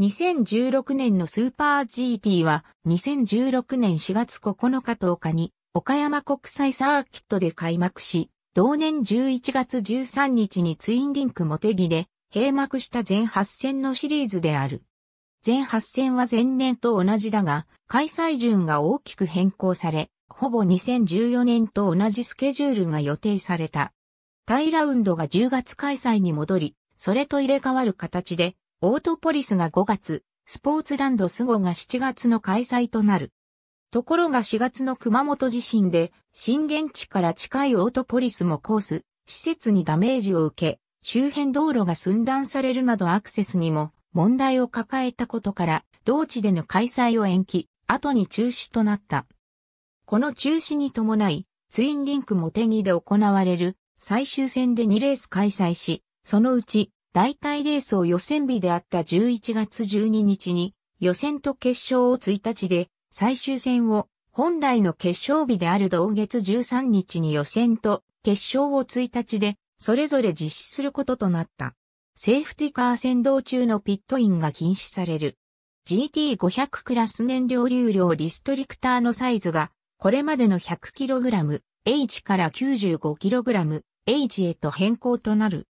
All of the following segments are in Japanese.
2016年のスーパー GT は2016年4月9日10日に岡山国際サーキットで開幕し、同年11月13日にツインリンクモテギで閉幕した全8戦のシリーズである。全8戦は前年と同じだが、開催順が大きく変更され、ほぼ2014年と同じスケジュールが予定された。タイラウンドが10月開催に戻り、それと入れ替わる形でオートポリスが5月、スポーツランドスゴが7月の開催となる。ところが4月の熊本地震で、震源地から近いオートポリスもコース、施設にダメージを受け、周辺道路が寸断されるなどアクセスにも問題を抱えたことから、同地での開催を延期、後に中止となった。この中止に伴い、ツインリンクモテギで行われる最終戦で2レース開催し、そのうち大体レースを予選日であった11月12日に予選と決勝を1日で最終戦を本来の決勝日である同月13日に予選と決勝を1日でそれぞれ実施することとなった。セーフティカー先導中のピットインが禁止される。GT500 クラス燃料流量リストリクターのサイズがこれまでの 100kg、H から 95kg、H へと変更となる。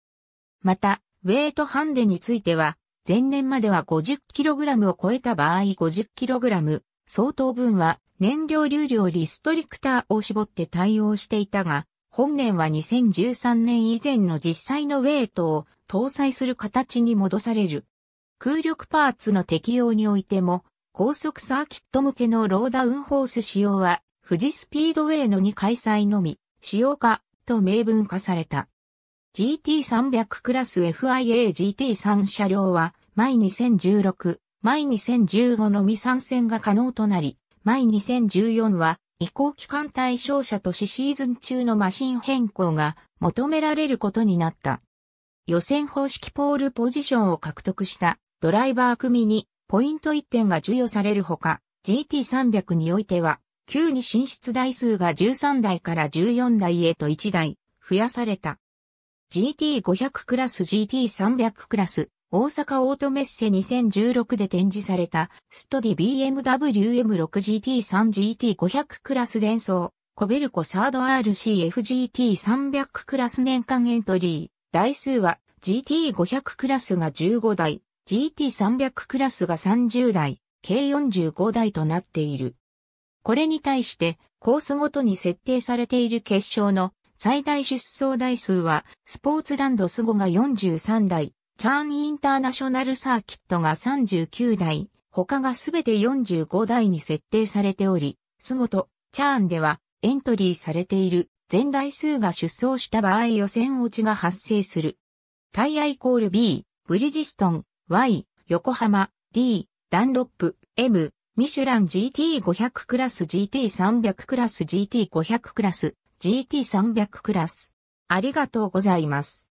また、ウェイトハンデについては、前年までは 50kg を超えた場合 50kg 相当分は燃料流量リストリクターを絞って対応していたが、本年は2013年以前の実際のウェイトを搭載する形に戻される。空力パーツの適用においても、高速サーキット向けのローダウンホース使用は、富士スピードウェイの2開催のみ、使用化と明文化された。GT300 クラス FIA-GT3 車両は、毎2016、毎2015のみ参戦が可能となり、毎2014は、移行期間対象者としシーズン中のマシン変更が求められることになった。予選方式ポールポジションを獲得したドライバー組にポイント1点が授与されるほか、GT300 においては、急に進出台数が13台から14台へと1台増やされた。GT500 クラス GT300 クラス、大阪オートメッセ2016で展示された、ストディ BMW M6GT3 GT500 クラス伝送、コベルコサード RCFGT300 クラス年間エントリー、台数は GT500 クラスが15台、GT300 クラスが30台、計45台となっている。これに対して、コースごとに設定されている決勝の最大出走台数は、スポーツランドスゴが43台、チャーンインターナショナルサーキットが39台、他がすべて45台に設定されており、スゴとチャーンではエントリーされている全台数が出走した場合予選落ちが発生する。タイヤイコール B、ブリジストン、Y、横浜、D、ダンロップ、M、ミシュラン GT500 クラス GT300 クラス GT500 クラス GT300 クラス。ありがとうございます。